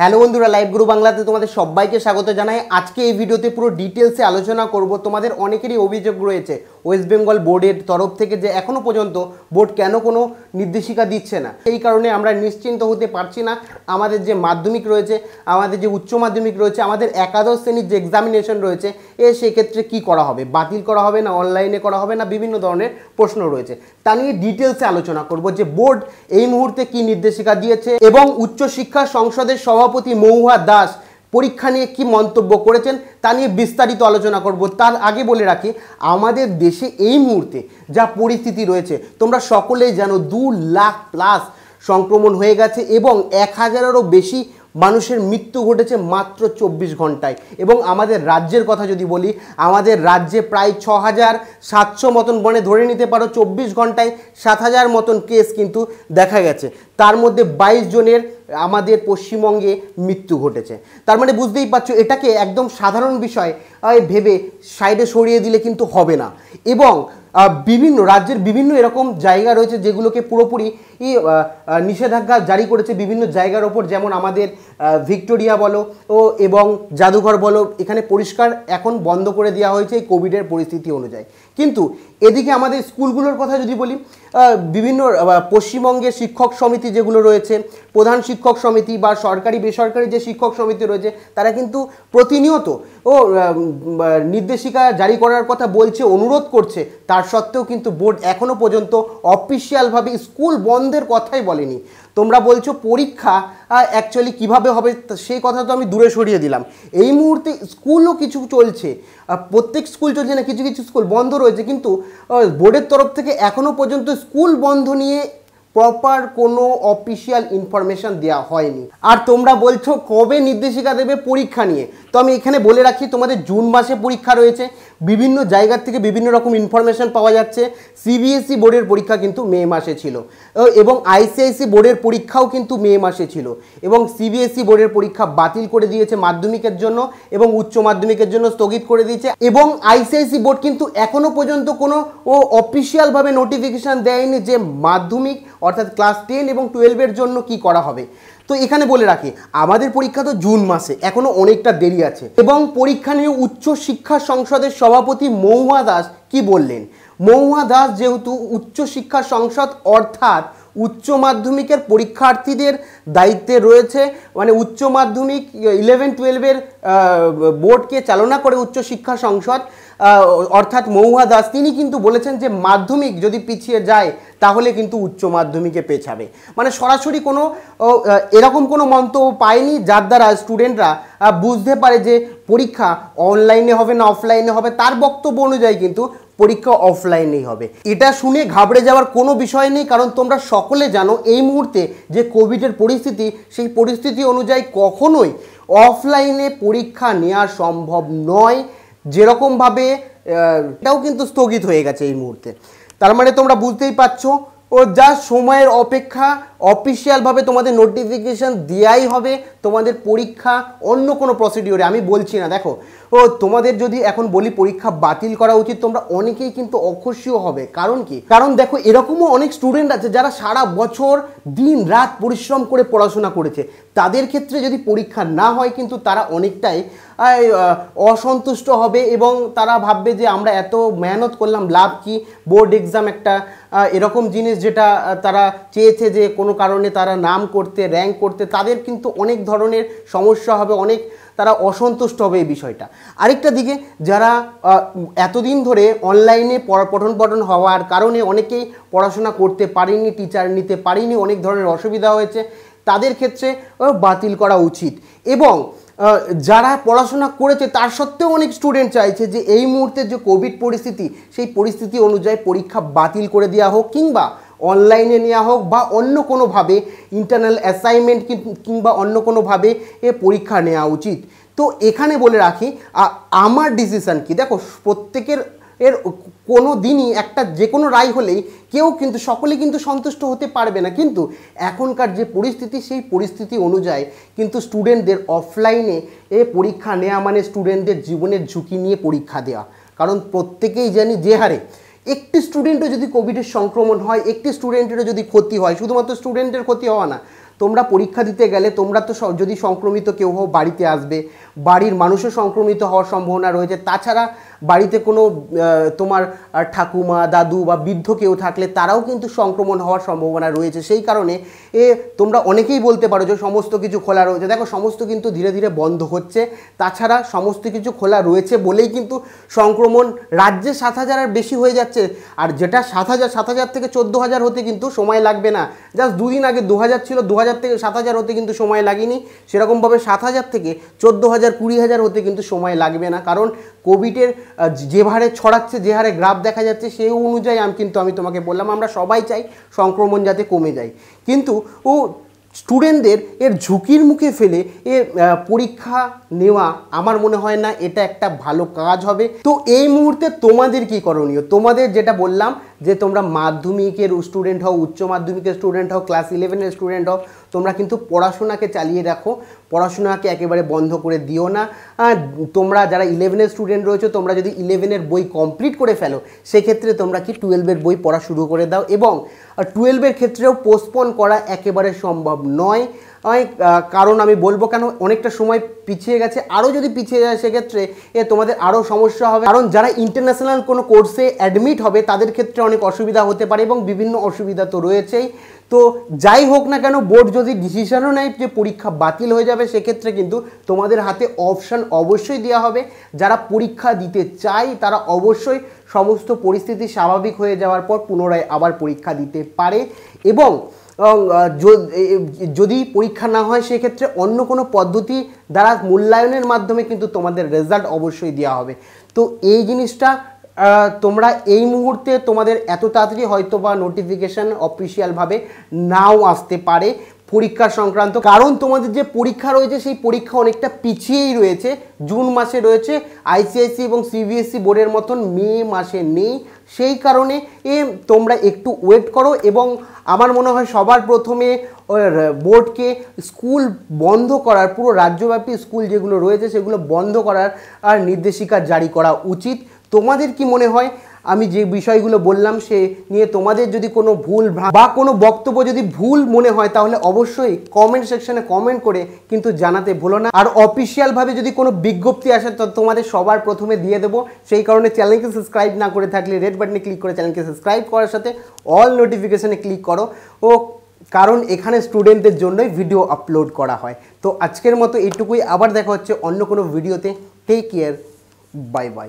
hello বন্ধুরা live গুরু বাংলাতে তোমাদের সবাইকে স্বাগত জানাই আজকে এই ভিডিওতে পুরো ডিটেলসে আলোচনা করব তোমাদের অনেকেরই অভিযোগ রয়েছে ওয়েস্ট বেঙ্গল বোর্ডের তরফ থেকে যে এখনও পর্যন্ত বোর্ড কেন কোনো নির্দেশিকা দিচ্ছে না এই কারণে আমরা নিশ্চিন্ত হতে পারছি না আমাদের যে মাধ্যমিক রয়েছে আমাদের যে উচ্চ মাধ্যমিক রয়েছে আমাদের একাদশ শ্রেণীর যে এক্সামিনেশন রয়েছে এ সেক্ষেত্রে কি করা হবে বাতিল করা হবে না অনলাইনে করা হবে না বিভিন্ন ধরনের প্রশ্ন রয়েছে তা নিয়ে ডিটেলসে আলোচনা করব যে বোর্ড এই মুহূর্তে কি নির্দেশিকা দিয়েছে এবং উচ্চশিক্ষা সংসদের সভাপতি মৌহা দাস পরীক্ষা নিয়ে কি মন্তব্য করেছেন তা নিয়ে বিস্তারিত আলোচনা করব তার আগে বলে রাখি আমাদের দেশে এই মুহূর্তে যা পরিস্থিতি রয়েছে তোমরা সকলেই জানো দু লাখ প্লাস সংক্রমণ হয়ে গেছে এবং এক হাজারেরও বেশি মানুষের মৃত্যু ঘটেছে মাত্র চব্বিশ ঘন্টায় এবং আমাদের রাজ্যের কথা যদি বলি আমাদের রাজ্যে প্রায় ছ হাজার সাতশো মতন বনে ধরে নিতে পারো চব্বিশ ঘন্টায় সাত হাজার মতন কেস কিন্তু দেখা গেছে তার মধ্যে বাইশ জনের আমাদের পশ্চিমবঙ্গে মৃত্যু ঘটেছে তার মানে বুঝতেই পারছো এটাকে একদম সাধারণ বিষয় ভেবে সাইডে সরিয়ে দিলে কিন্তু হবে না এবং বিভিন্ন রাজ্যের বিভিন্ন এরকম জায়গা রয়েছে যেগুলোকে পুরোপুরি নিষেধাজ্ঞা জারি করেছে বিভিন্ন জায়গার ওপর যেমন আমাদের ভিক্টোরিয়া বলো ও এবং জাদুঘর বলো এখানে পরিষ্কার এখন বন্ধ করে দেওয়া হয়েছে এই কোভিডের পরিস্থিতি অনুযায়ী কিন্তু এদিকে আমাদের স্কুলগুলোর কথা যদি বলি বিভিন্ন পশ্চিমবঙ্গের শিক্ষক সমিতি যেগুলো রয়েছে প্রধান শিক্ষক সমিতি বা সরকারি বেসরকারি যে শিক্ষক সমিতি রয়েছে তারা কিন্তু প্রতিনিয়ত ও নির্দেশিকা জারি করার কথা বলছে অনুরোধ করছে তার সত্ত্বেও কিন্তু বোর্ড এখনও পর্যন্ত অফিসিয়ালভাবে স্কুল বন্ধের কথাই বলেনি তোমরা বলছো পরীক্ষা অ্যাকচুয়ালি কিভাবে হবে সেই কথা তো আমি দূরে সরিয়ে দিলাম এই মুহূর্তে স্কুলও কিছু চলছে প্রত্যেক স্কুল চলছে না কিছু কিছু স্কুল বন্ধ রয়েছে কিন্তু বোর্ডের তরফ থেকে এখনও পর্যন্ত স্কুল বন্ধ নিয়ে প্রপার কোনো অফিসিয়াল ইনফরমেশান দেওয়া হয়নি আর তোমরা বলছো কবে নির্দেশিকা দেবে পরীক্ষা নিয়ে তো আমি এখানে বলে রাখি তোমাদের জুন মাসে পরীক্ষা রয়েছে বিভিন্ন জায়গার থেকে বিভিন্ন রকম ইনফরমেশান পাওয়া যাচ্ছে সিবিএসই e বোর্ডের পরীক্ষা কিন্তু মে মাসে ছিল এবং আইসিআইসি বোর্ডের পরীক্ষাও কিন্তু মে মাসে ছিল এবং সিবিএসই e বোর্ডের পরীক্ষা বাতিল করে দিয়েছে মাধ্যমিকের জন্য এবং উচ্চ মাধ্যমিকের জন্য স্থগিত করে দিয়েছে এবং আইসিআইসি বোর্ড কিন্তু এখনও পর্যন্ত কোনো ও অফিসিয়ালভাবে নোটিফিকেশান দেয়নি যে মাধ্যমিক অর্থাৎ ক্লাস টেন এবং টুয়েলভের জন্য কি করা হবে তো এখানে বলে রাখি আমাদের পরীক্ষা তো জুন মাসে এখনো অনেকটা দেরি আছে এবং পরীক্ষা নিয়ে উচ্চ শিক্ষা সংসদের সভাপতি মৌমা দাস কি বললেন মৌমা দাস যেহেতু উচ্চ শিক্ষা সংসদ অর্থাৎ উচ্চ মাধ্যমিকের পরীক্ষার্থীদের দায়িত্বে রয়েছে মানে উচ্চ মাধ্যমিক ইলেভেন টুয়েলভের বোর্ডকে চালনা করে উচ্চ শিক্ষা সংসদ অর্থাৎ মৌহা দাস তিনি কিন্তু বলেছেন যে মাধ্যমিক যদি পিছিয়ে যায় তাহলে কিন্তু উচ্চ মাধ্যমিকে পেছাবে মানে সরাসরি কোনো এরকম কোনো মন্তব্য পায়নি যার দ্বারা স্টুডেন্টরা বুঝতে পারে যে পরীক্ষা অনলাইনে হবে না অফলাইনে হবে তার বক্তব্য অনুযায়ী কিন্তু পরীক্ষা অফলাইনেই হবে এটা শুনে ঘাবড়ে যাওয়ার কোনো বিষয় নেই কারণ তোমরা সকলে জানো এই মুহূর্তে যে কোভিডের পরিস্থিতি সেই পরিস্থিতি অনুযায়ী কখনোই অফলাইনে পরীক্ষা নেওয়া সম্ভব নয় যেরকমভাবে এটাও কিন্তু স্থগিত হয়ে গেছে এই মুহূর্তে তার মানে তোমরা বুঝতেই পারছো ও যা সময়ের অপেক্ষা অফিসিয়ালভাবে তোমাদের নোটিফিকেশান দেওয়াই হবে তোমাদের পরীক্ষা অন্য কোনো প্রসিডিওরে আমি বলছি না দেখো ও তোমাদের যদি এখন বলি পরীক্ষা বাতিল করা উচিত তোমরা অনেকেই কিন্তু অখুশিও হবে কারণ কি কারণ দেখো এরকমও অনেক স্টুডেন্ট আছে যারা সারা বছর দিন রাত পরিশ্রম করে পড়াশোনা করেছে তাদের ক্ষেত্রে যদি পরীক্ষা না হয় কিন্তু তারা অনেকটাই অসন্তুষ্ট হবে এবং তারা ভাববে যে আমরা এত মেহনত করলাম লাভ কি বোর্ড এক্সাম একটা এরকম জিনিস যেটা তারা চেয়েছে যে কোনো কোনো কারণে তারা নাম করতে র্যাঙ্ক করতে তাদের কিন্তু অনেক ধরনের সমস্যা হবে অনেক তারা অসন্তুষ্ট হবে এই বিষয়টা আরেকটা দিকে যারা এতদিন ধরে অনলাইনে পঠন পঠন হওয়ার কারণে অনেকেই পড়াশোনা করতে পারেনি টিচার নিতে পারেনি অনেক ধরনের অসুবিধা হয়েছে তাদের ক্ষেত্রে বাতিল করা উচিত এবং যারা পড়াশোনা করেছে তার সত্ত্বেও অনেক স্টুডেন্ট চাইছে যে এই মুহূর্তে যে কোভিড পরিস্থিতি সেই পরিস্থিতি অনুযায়ী পরীক্ষা বাতিল করে দেওয়া হোক কিংবা অনলাইনে নেওয়া হোক বা অন্য কোনোভাবে ইন্টারনাল অ্যাসাইনমেন্ট কিংবা অন্য কোনোভাবে এ পরীক্ষা নেওয়া উচিত তো এখানে বলে রাখি আমার ডিসিশান কি দেখো প্রত্যেকের এর কোনো দিনই একটা যে কোনো রায় হলেই কেউ কিন্তু সকলে কিন্তু সন্তুষ্ট হতে পারবে না কিন্তু এখনকার যে পরিস্থিতি সেই পরিস্থিতি অনুযায়ী কিন্তু স্টুডেন্টদের অফলাইনে এ পরীক্ষা নেওয়া মানে স্টুডেন্টদের জীবনের ঝুঁকি নিয়ে পরীক্ষা দেওয়া কারণ প্রত্যেকেই জানি যে হারে একটি স্টুডেন্টও যদি কোভিডের সংক্রমণ হয় একটি স্টুডেন্টেরও যদি ক্ষতি হয় শুধুমাত্র স্টুডেন্টের ক্ষতি হওয়া না তোমরা পরীক্ষা দিতে গেলে তোমরা তো যদি সংক্রমিত কেউ হও বাড়িতে আসবে বাড়ির মানুষও সংক্রমিত হওয়ার সম্ভাবনা রয়েছে তাছাড়া বাড়িতে কোনো তোমার ঠাকুমা দাদু বা বৃদ্ধ কেউ থাকলে তারাও কিন্তু সংক্রমণ হওয়ার সম্ভাবনা রয়েছে সেই কারণে এ তোমরা অনেকেই বলতে পারো যে সমস্ত কিছু খোলা রয়েছে দেখো সমস্ত কিন্তু ধীরে ধীরে বন্ধ হচ্ছে তাছাড়া সমস্ত কিছু খোলা রয়েছে বলেই কিন্তু সংক্রমণ রাজ্যে সাত আর বেশি হয়ে যাচ্ছে আর যেটা সাত হাজার সাত হাজার থেকে চোদ্দো হাজার হতে কিন্তু সময় লাগবে না জাস্ট দুদিন আগে দু হাজার ছিল দু হাজার থেকে সাত হাজার হতে কিন্তু সময় লাগেনি সেরকমভাবে সাত হাজার থেকে চোদ্দো হাজার কুড়ি হাজার হতে কিন্তু সময় লাগবে না কারণ কোভিডের যে হারে ছড়াচ্ছে যে হারে গ্রাফ দেখা যাচ্ছে সেই অনুযায়ী আমি কিন্তু আমি তোমাকে বললাম আমরা সবাই চাই সংক্রমণ যাতে কমে যায় কিন্তু ও স্টুডেন্টদের এর ঝুঁকির মুখে ফেলে এ পরীক্ষা নেওয়া আমার মনে হয় না এটা একটা ভালো কাজ হবে তো এই মুহূর্তে তোমাদের কি করণীয় তোমাদের যেটা বললাম যে তোমরা মাধ্যমিকের স্টুডেন্ট হও উচ্চ মাধ্যমিকের স্টুডেন্ট হও ক্লাস ইলেভেনের স্টুডেন্ট হও তোমরা কিন্তু পড়াশোনাকে চালিয়ে রাখো পড়াশোনাকে একেবারে বন্ধ করে দিও না তোমরা যারা ইলেভেনের স্টুডেন্ট রয়েছে তোমরা যদি ইলেভেনের বই কমপ্লিট করে ফেলো সেক্ষেত্রে তোমরা কি টুয়েলভের বই পড়া শুরু করে দাও এবং টুয়েলভের ক্ষেত্রেও পোস্টপন করা একেবারে সম্ভব নয় অনেক কারণ আমি বলবো কেন অনেকটা সময় পিছিয়ে গেছে আরও যদি পিছিয়ে যায় সেক্ষেত্রে এ তোমাদের আরও সমস্যা হবে কারণ যারা ইন্টারন্যাশনাল কোনো কোর্সে অ্যাডমিট হবে তাদের ক্ষেত্রে অনেক অসুবিধা হতে পারে এবং বিভিন্ন অসুবিধা তো রয়েছেই তো যাই হোক না কেন বোর্ড যদি ডিসিশনও নেয় যে পরীক্ষা বাতিল হয়ে যাবে সেক্ষেত্রে কিন্তু তোমাদের হাতে অপশান অবশ্যই দেওয়া হবে যারা পরীক্ষা দিতে চায় তারা অবশ্যই সমস্ত পরিস্থিতি স্বাভাবিক হয়ে যাওয়ার পর পুনরায় আবার পরীক্ষা দিতে পারে এবং এবং যদি পরীক্ষা না হয় সেক্ষেত্রে অন্য কোনো পদ্ধতি দ্বারা মূল্যায়নের মাধ্যমে কিন্তু তোমাদের রেজাল্ট অবশ্যই দেওয়া হবে তো এই জিনিসটা তোমরা এই মুহূর্তে তোমাদের এত তাড়াতাড়ি হয়তো বা নোটিফিকেশান অফিসিয়ালভাবে নাও আসতে পারে পরীক্ষা সংক্রান্ত কারণ তোমাদের যে পরীক্ষা রয়েছে সেই পরীক্ষা অনেকটা পিছিয়েই রয়েছে জুন মাসে রয়েছে আইসিআইসি এবং সিবিএসসি বোর্ডের মতন মে মাসে নেই সেই কারণে এ তোমরা একটু ওয়েট করো এবং আমার মনে হয় সবার প্রথমে বোর্ডকে স্কুল বন্ধ করার পুরো রাজ্যব্যাপী স্কুল যেগুলো রয়েছে সেগুলো বন্ধ করার আর নির্দেশিকা জারি করা উচিত তোমাদের কি মনে হয় আমি যে বিষয়গুলো বললাম সে নিয়ে তোমাদের যদি কোনো ভুল বা কোনো বক্তব্য যদি ভুল মনে হয় তাহলে অবশ্যই কমেন্ট সেকশনে কমেন্ট করে কিন্তু জানাতে ভুলো না আর অফিসিয়ালভাবে যদি কোনো বিজ্ঞপ্তি আসে তো তোমাদের সবার প্রথমে দিয়ে দেবো সেই কারণে চ্যানেলকে সাবস্ক্রাইব না করে থাকলে রেড বাটনে ক্লিক করে চ্যানেলকে সাবস্ক্রাইব করার সাথে অল নোটিফিকেশানে ক্লিক করো ও কারণ এখানে স্টুডেন্টদের জন্যই ভিডিও আপলোড করা হয় তো আজকের মতো এটুকুই আবার দেখা হচ্ছে অন্য কোনো ভিডিওতে টেক কেয়ার বাই বাই